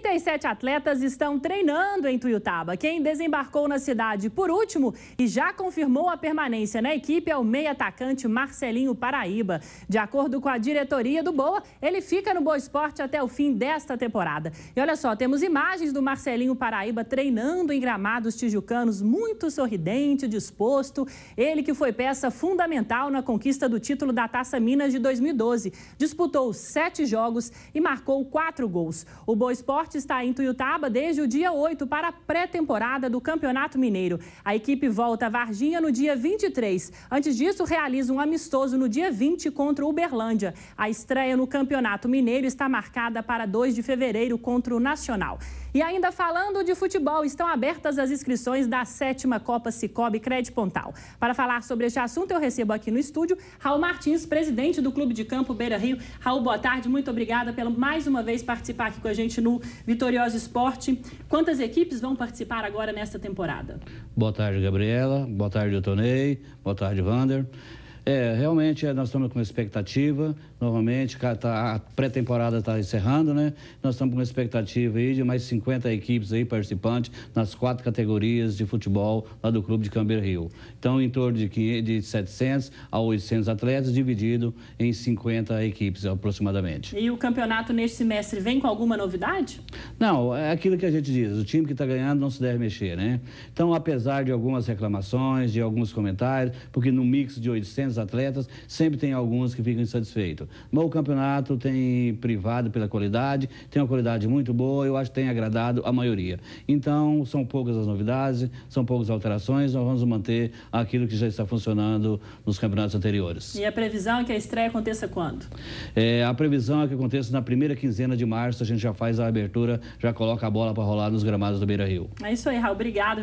37 atletas estão treinando em Tuiutaba. Quem desembarcou na cidade por último e já confirmou a permanência na equipe é o meia-atacante Marcelinho Paraíba. De acordo com a diretoria do Boa, ele fica no Boa Esporte até o fim desta temporada. E olha só, temos imagens do Marcelinho Paraíba treinando em gramados tijucanos, muito sorridente, disposto. Ele que foi peça fundamental na conquista do título da Taça Minas de 2012. Disputou sete jogos e marcou quatro gols. O Boa Esporte está em Tuiutaba desde o dia 8 para a pré-temporada do Campeonato Mineiro. A equipe volta a Varginha no dia 23. Antes disso, realiza um amistoso no dia 20 contra o Uberlândia. A estreia no Campeonato Mineiro está marcada para 2 de fevereiro contra o Nacional. E ainda falando de futebol, estão abertas as inscrições da sétima Copa Cicobi Crédito Pontal. Para falar sobre este assunto, eu recebo aqui no estúdio Raul Martins, presidente do Clube de Campo Beira Rio. Raul, boa tarde, muito obrigada pela mais uma vez participar aqui com a gente no Vitorioso Esporte. Quantas equipes vão participar agora nesta temporada? Boa tarde, Gabriela. Boa tarde, Otonei. Boa tarde, Vander. É, realmente é, nós estamos com expectativa, novamente, tá, a pré-temporada está encerrando, né? Nós estamos com expectativa aí de mais 50 equipes aí participantes nas quatro categorias de futebol lá do clube de Cambeiro Rio. Então, em torno de, 500, de 700 a 800 atletas, dividido em 50 equipes aproximadamente. E o campeonato neste semestre vem com alguma novidade? Não, é aquilo que a gente diz, o time que está ganhando não se deve mexer, né? Então, apesar de algumas reclamações, de alguns comentários, porque no mix de 800 atletas, sempre tem alguns que ficam insatisfeitos. Mas o campeonato tem privado pela qualidade, tem uma qualidade muito boa, eu acho que tem agradado a maioria. Então, são poucas as novidades, são poucas alterações, nós vamos manter aquilo que já está funcionando nos campeonatos anteriores. E a previsão é que a estreia aconteça quando? É, a previsão é que aconteça na primeira quinzena de março, a gente já faz a abertura, já coloca a bola para rolar nos gramados do Beira Rio. É isso aí, Raul. Obrigado.